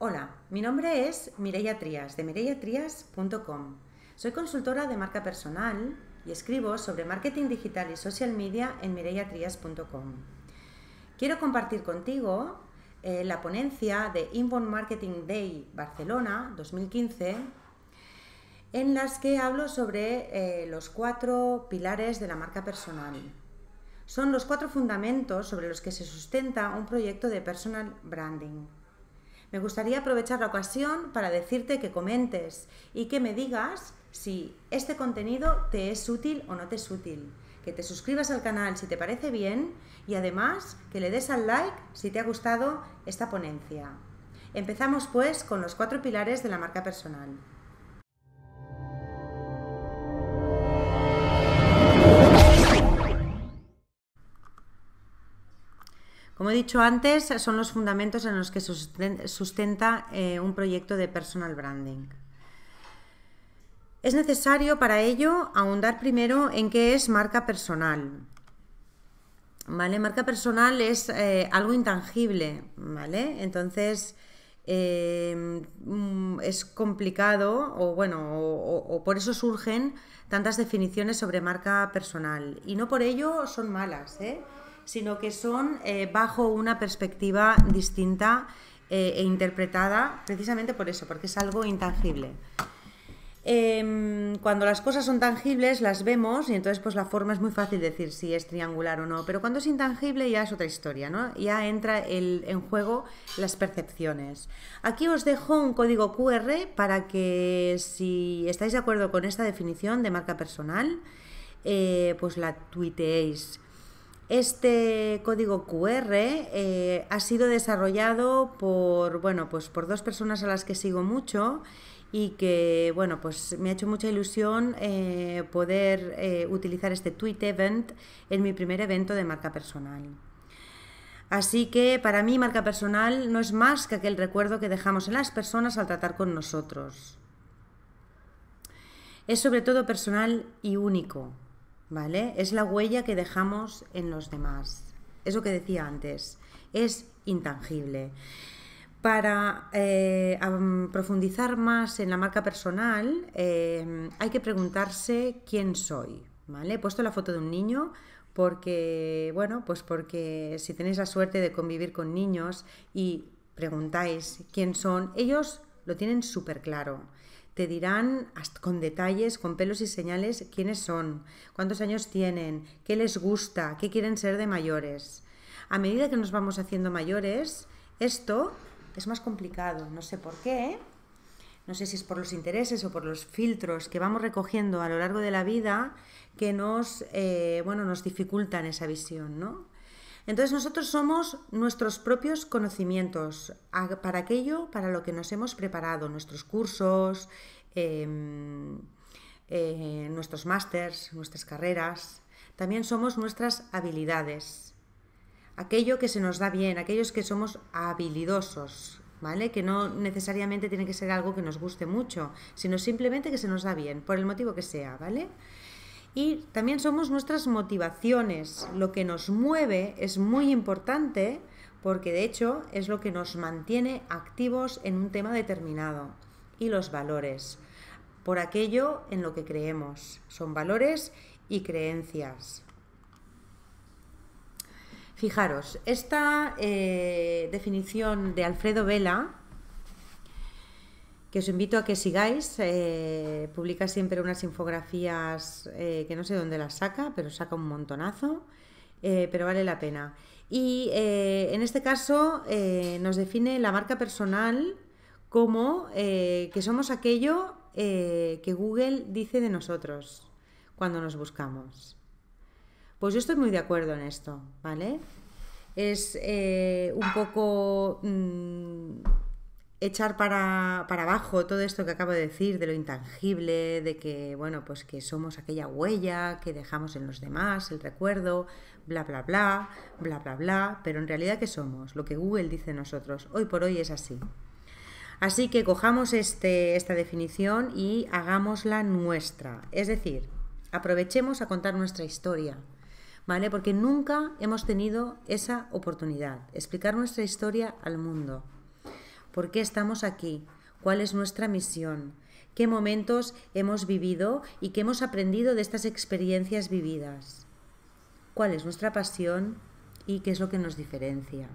Hola, mi nombre es Mireia Trías de mireiatrias.com. Soy consultora de marca personal y escribo sobre marketing digital y social media en mireiatrias.com. Quiero compartir contigo eh, la ponencia de Inbound Marketing Day Barcelona 2015 en las que hablo sobre eh, los cuatro pilares de la marca personal. Son los cuatro fundamentos sobre los que se sustenta un proyecto de personal branding. Me gustaría aprovechar la ocasión para decirte que comentes y que me digas si este contenido te es útil o no te es útil. Que te suscribas al canal si te parece bien y además que le des al like si te ha gustado esta ponencia. Empezamos pues con los cuatro pilares de la marca personal. Como he dicho antes, son los fundamentos en los que sustenta eh, un proyecto de personal branding. Es necesario para ello ahondar primero en qué es marca personal. ¿Vale? Marca personal es eh, algo intangible, ¿vale? Entonces em, mm, es complicado, o bueno, o, por eso surgen tantas definiciones sobre marca personal. Y no por ello son malas, ¿eh? sino que son eh, bajo una perspectiva distinta eh, e interpretada precisamente por eso, porque es algo intangible. Em, cuando las cosas son tangibles las vemos y entonces pues la forma es muy fácil decir si es triangular o no, pero cuando es intangible ya es otra historia, ¿no? Ya entra en juego las percepciones. Aquí os dejo un código QR para que si estáis de acuerdo con esta definición de marca personal, eh, pues la tuiteéis. Este código QR eh, ha sido desarrollado pues por, dos personas a las que sigo mucho y que pues me ha hecho mucha ilusión eh, poder eh, utilizar este tweet event en mi primer evento de marca personal. Así que para mí marca personal no es más que aquel recuerdo que dejamos en las personas al tratar con nosotros. Es sobre todo personal y único, ¿vale? Es la huella que dejamos en los demás. Eso que decía antes, es intangible. Para eh, profundizar más en la marca personal, eh, hay que preguntarse quién soy. He puesto la foto de un niño porque, bueno, pues porque si tenéis la suerte de convivir con niños y preguntáis quién son, ellos lo tienen súper claro te dirán con detalles, con pelos y señales quiénes son, cuántos años tienen, qué les gusta, qué quieren ser de mayores. A medida que nos vamos haciendo mayores, esto es más complicado, no sé por qué, no sé si es por los intereses o por los filtros que vamos recogiendo a lo largo de la vida que nos, eh, bueno, nos dificultan esa visión, ¿no? Entonces nosotros somos nuestros propios conocimientos, para aquello, para lo que nos hemos preparado, nuestros cursos, em, eh, nuestros másters, nuestras carreras. También somos nuestras habilidades, aquello que se nos da bien, aquellos que somos habilidosos, ¿vale? Que no necesariamente tiene que ser algo que nos guste mucho, sino simplemente que se nos da bien, por el motivo que sea, ¿vale? y también somos nuestras motivaciones. Lo que nos mueve es muy importante porque de hecho es lo que nos mantiene activos en un tema determinado. Y los valores, por aquello en lo que creemos. Son valores y creencias. Fijaros, esta eh, definición de Alfredo Vela que os invito a que sigáis. Eh, publica siempre unas infografías eh, que no sé dónde las saca, pero saca un montonazo, eh, pero vale la pena. Y en este caso nos define la marca personal como que somos aquello que Google dice de nosotros cuando nos buscamos. Pues yo estoy muy de acuerdo en esto, ¿vale? Es un poco... Mm, echar para, para, abajo todo esto que acabo de decir, de lo intangible, de que, bueno, pues que somos aquella huella que dejamos en los demás, el recuerdo, bla, bla, bla, bla, bla, bla, pero en realidad, ¿qué somos? Lo que Google dice nosotros, hoy por hoy es así. Así que cojamos este, esta definición y hagámosla nuestra, es decir, aprovechemos a contar nuestra historia. ¿Vale? Porque nunca hemos tenido esa oportunidad, explicar nuestra historia al mundo por qué estamos aquí, cuál es nuestra misión, qué momentos hemos vivido y qué hemos aprendido de estas experiencias vividas, cuál es nuestra pasión y qué es lo que nos diferencia.